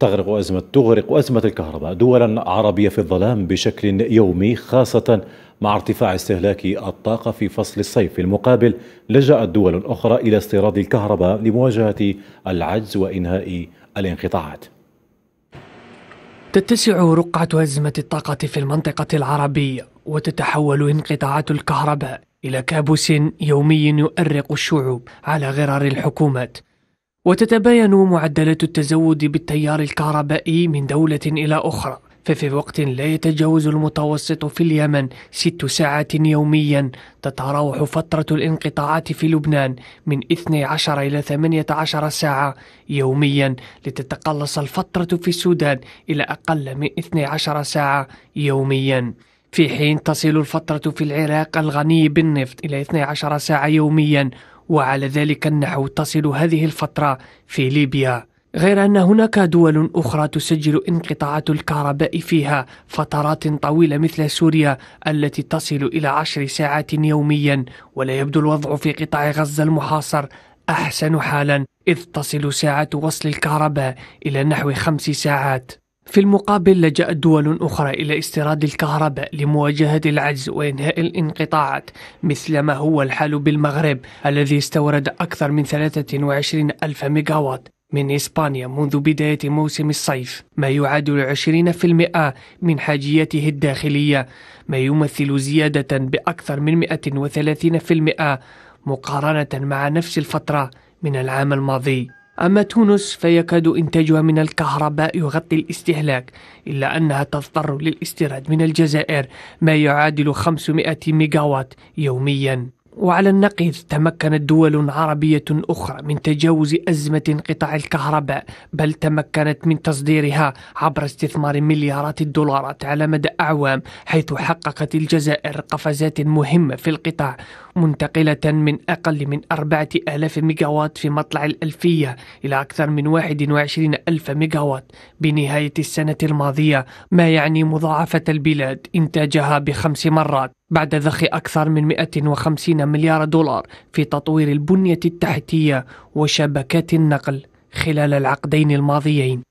تغرق أزمة تغرق أزمة الكهرباء دولا عربية في الظلام بشكل يومي خاصة مع ارتفاع استهلاك الطاقة في فصل الصيف في المقابل لجأت دول أخرى إلى استيراد الكهرباء لمواجهة العجز وإنهاء الانقطاعات تتسع رقعة أزمة الطاقة في المنطقة العربية وتتحول انقطاعات الكهرباء إلى كابوس يومي يؤرق الشعوب على غرار الحكومات وتتباين معدلات التزود بالتيار الكهربائي من دولة إلى أخرى ففي وقت لا يتجاوز المتوسط في اليمن ست ساعات يوميا تتراوح فترة الانقطاعات في لبنان من 12 إلى 18 ساعة يوميا لتتقلص الفترة في السودان إلى أقل من 12 ساعة يوميا في حين تصل الفترة في العراق الغني بالنفط إلى 12 ساعة يوميا وعلى ذلك النحو تصل هذه الفترة في ليبيا غير أن هناك دول أخرى تسجل انقطاعات الكهرباء فيها فترات طويلة مثل سوريا التي تصل إلى عشر ساعات يوميا ولا يبدو الوضع في قطاع غزة المحاصر أحسن حالا إذ تصل ساعة وصل الكهرباء إلى نحو خمس ساعات في المقابل لجأت دول أخرى إلى استيراد الكهرباء لمواجهة العجز وإنهاء الانقطاعات مثل ما هو الحال بالمغرب الذي استورد أكثر من 23 ألف ميجاوات من إسبانيا منذ بداية موسم الصيف ما يعادل 20% من حاجيته الداخلية ما يمثل زيادة بأكثر من 130% مقارنة مع نفس الفترة من العام الماضي أما تونس فيكاد إنتاجها من الكهرباء يغطي الاستهلاك إلا أنها تضطر للاستيراد من الجزائر ما يعادل 500 ميجاوات يومياً وعلى النقيض تمكنت دول عربية أخرى من تجاوز أزمة انقطاع الكهرباء بل تمكنت من تصديرها عبر استثمار مليارات الدولارات على مدى أعوام حيث حققت الجزائر قفزات مهمة في القطاع منتقلة من أقل من أربعة آلاف ميجاوات في مطلع الألفية إلى أكثر من واحد وعشرين ألف ميجاوات بنهاية السنة الماضية ما يعني مضاعفة البلاد إنتاجها بخمس مرات بعد ذخ أكثر من 150 مليار دولار في تطوير البنية التحتية وشبكات النقل خلال العقدين الماضيين